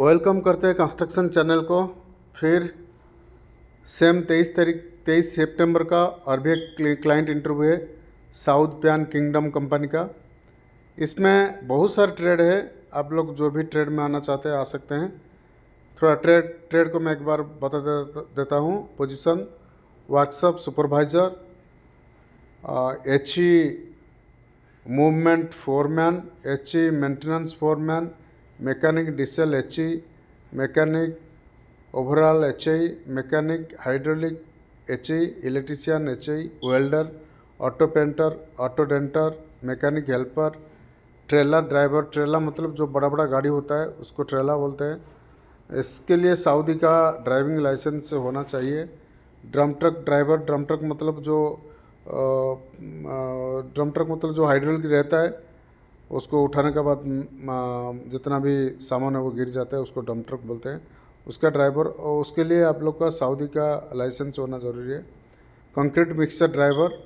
welcome करते हैं construction channel को फिर सेम तेईस तारीख तेईस सितंबर का और भी एक क्लाइंट इंटरव्यू है साउथ प्यान किंगडम कंपनी का इसमें बहुत सारे ट्रेड है आप लोग जो भी ट्रेड में आना चाहते हैं आ सकते हैं थोड़ा ट्रेड ट्रेड को मैं एक बार बता देता हूँ position WhatsApp supervisor H E movement foreman H E maintenance foreman mechanic diesel H e, mechanic overall hydraulic H e, hydraulic HE, H HE, welder auto painter auto denter mechanic helper trailer driver trailer मतलब जो बड़ा बड़ा गाड़ी होता है उसको trailer बोलते हैं इसके लिए सऊदी का ड्राइविंग लाइसेंस होना चाहिए drum truck driver drum truck मतलब जो ड्रम ट्रक मतलब जो हाइड्रोलिक रहता है उसको उठाने के बाद जितना भी सामान है वो गिर जाता है उसको डम ट्रक बोलते हैं उसका ड्राइवर और उसके लिए आप लोग का सऊदी का लाइसेंस होना ज़रूरी है कंक्रीट मिक्सर ड्राइवर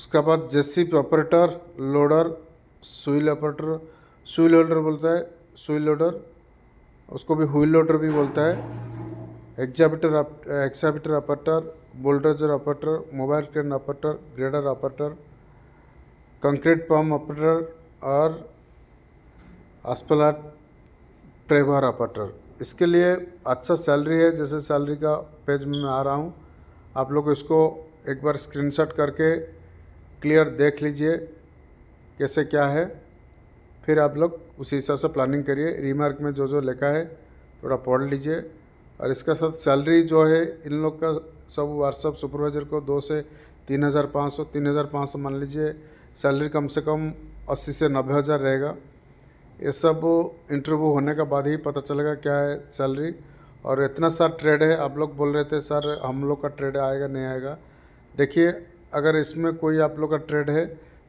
उसके बाद जेसीप ऑपरेटर लोडर सुइल ऑपरेटर सुइल होल्डर बोलता है सुइल लोडर उसको भी हुईल लोडर भी बोलता है excavator excavator operator bulldozer operator mobile crane operator grader operator concrete pump operator और अस्पलाट ट्रेवर ऑपरेटर इसके लिए अच्छा सैलरी है जैसे सैलरी का पेज में मैं आ रहा हूँ आप लोग इसको एक बार स्क्रीनशॉट करके क्लियर देख लीजिए कैसे क्या है फिर आप लोग उसी हिसाब से प्लानिंग करिए रिमार्क में जो जो लिखा है थोड़ा पढ़ लीजिए और इसके साथ सैलरी जो है इन लोग का सब व्हाट्सअप सुपरवाइज़र को दो से तीन हज़ार पाँच सौ तीन हज़ार पाँच सौ मान लीजिए सैलरी कम से कम अस्सी से नब्बे हज़ार रहेगा ये सब इंटरव्यू होने के बाद ही पता चलेगा क्या है सैलरी और इतना सर ट्रेड है आप लोग बोल रहे थे सर हम लोग का ट्रेड आएगा नहीं आएगा देखिए अगर इसमें कोई आप लोग का ट्रेड है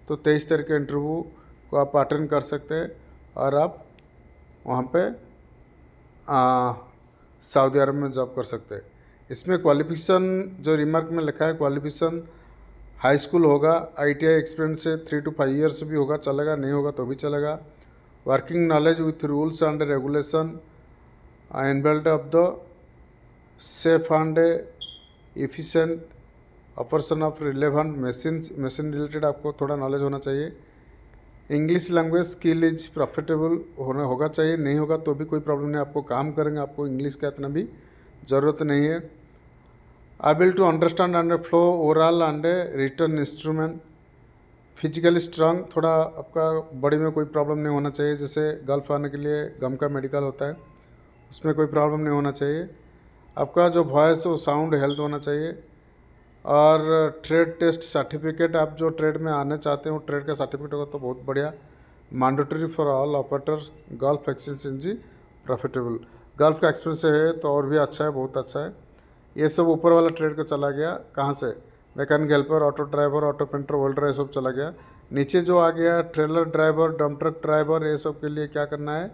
तो तेईस तारीख के इंटरव्यू को आप अटेंड कर सकते हैं और आप वहाँ पे सऊदी अरब में जॉब कर सकते हैं इसमें क्वालिफिकेशन जो रिमार्क में लिखा है क्वालिफिकेशन हाई स्कूल होगा आईटीआई एक्सपीरियंस से थ्री टू फाइव इयर्स भी होगा चलेगा नहीं होगा तो भी चलेगा working knowledge with rules and regulation enable of the safe and efficient operation of relevant machine machine related आपको थोड़ा नॉलेज होना चाहिए English language skill is profitable होना होगा चाहिए नहीं होगा तो भी कोई प्रॉब्लम नहीं आपको काम करेंगे आपको इंग्लिश का इतना भी ज़रूरत नहीं है able to understand and flow overall and return instrument physically strong थोड़ा आपका बॉडी में कोई प्रॉब्लम नहीं होना चाहिए जैसे गल्फ आने के लिए गम का मेडिकल होता है उसमें कोई प्रॉब्लम नहीं होना चाहिए आपका जो वॉयस है वो साउंड हेल्थ होना चाहिए और ट्रेड टेस्ट सर्टिफिकेट आप जो ट्रेड में आना चाहते हो ट्रेड का सर्टिफिकेट होगा तो बहुत बढ़िया mandatory for all operators Gulf exchange in जी प्रॉफिटेबल गल्फ़ का एक्सप्रेस है तो और भी अच्छा है बहुत अच्छा है ये सब ऊपर वाला ट्रेड को चला गया कहाँ से mechanic helper auto driver auto painter welder ये सब चला गया नीचे जो आ गया trailer driver dump truck driver ये सब के लिए क्या करना है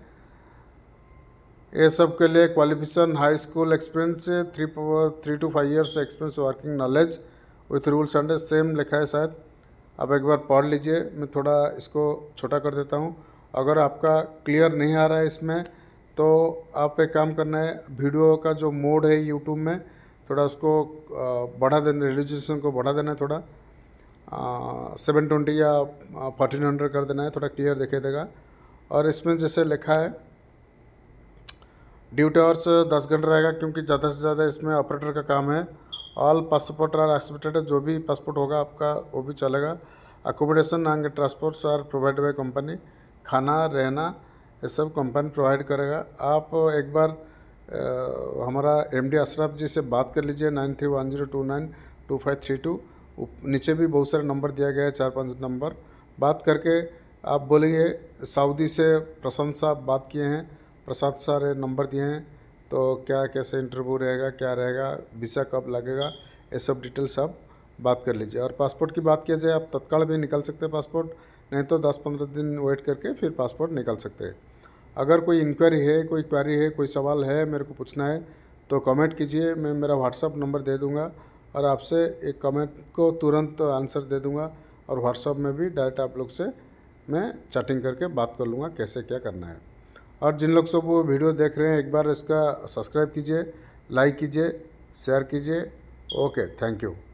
ये सब के लिए qualification high school experience three three two five years experience working knowledge with rules and same लिखा है शायद आप एक बार पढ़ लीजिए मैं थोड़ा इसको छोटा कर देता हूँ अगर आपका क्लियर नहीं आ रहा है इसमें तो आप एक काम करना है वीडियो का जो मोड है यूट्यूब में थोड़ा उसको बढ़ा देना रिलीजेशन को बढ़ा देना है थोड़ा सेवन ट्वेंटी या फोर्टीन हंड्रेड कर देना है थोड़ा क्लियर दिखाई देगा और इसमें जैसे लिखा है ड्यूटी आवर्स दस घंटे रहेगा क्योंकि ज़्यादा से ज़्यादा इसमें ऑपरेटर का काम है ऑल पासपोर्ट आर एक्सपेक्टेड जो भी पासपोर्ट होगा आपका वो भी चलेगा accommodation and transports are provided by company खाना रहना ये सब कंपनी प्रोवाइड करेगा आप एक बार आ, हमारा एम डी अशरफ जी से बात कर लीजिए nine three one zero two nine two five three two नीचे भी बहुत सारे नंबर दिया गया है चार पाँच नंबर बात करके आप बोलेंगे सऊदी से प्रशांत साहब बात किए हैं प्रसाद सारे नंबर दिए हैं तो क्या कैसे इंटरव्यू रहेगा क्या रहेगा वीसा कब लगेगा ये सब डिटेल्स आप बात कर लीजिए और पासपोर्ट की बात किया जाए आप तत्काल भी निकाल सकते हैं पासपोर्ट नहीं तो दस पंद्रह दिन वेट करके फिर पासपोर्ट निकाल सकते हैं अगर कोई इंक्वायरी है कोई क्वारी है कोई सवाल है मेरे को पूछना है तो कमेंट कीजिए मैं मेरा व्हाट्सअप नंबर दे दूँगा और आपसे एक कमेंट को तुरंत आंसर दे दूंगा और व्हाट्सअप में भी डायरेक्ट आप लोग से मैं चैटिंग करके बात कर लूँगा कैसे क्या करना है और जिन लोग सब वो वीडियो देख रहे हैं एक बार इसका सब्सक्राइब कीजिए लाइक कीजिए शेयर कीजिए ओके थैंक यू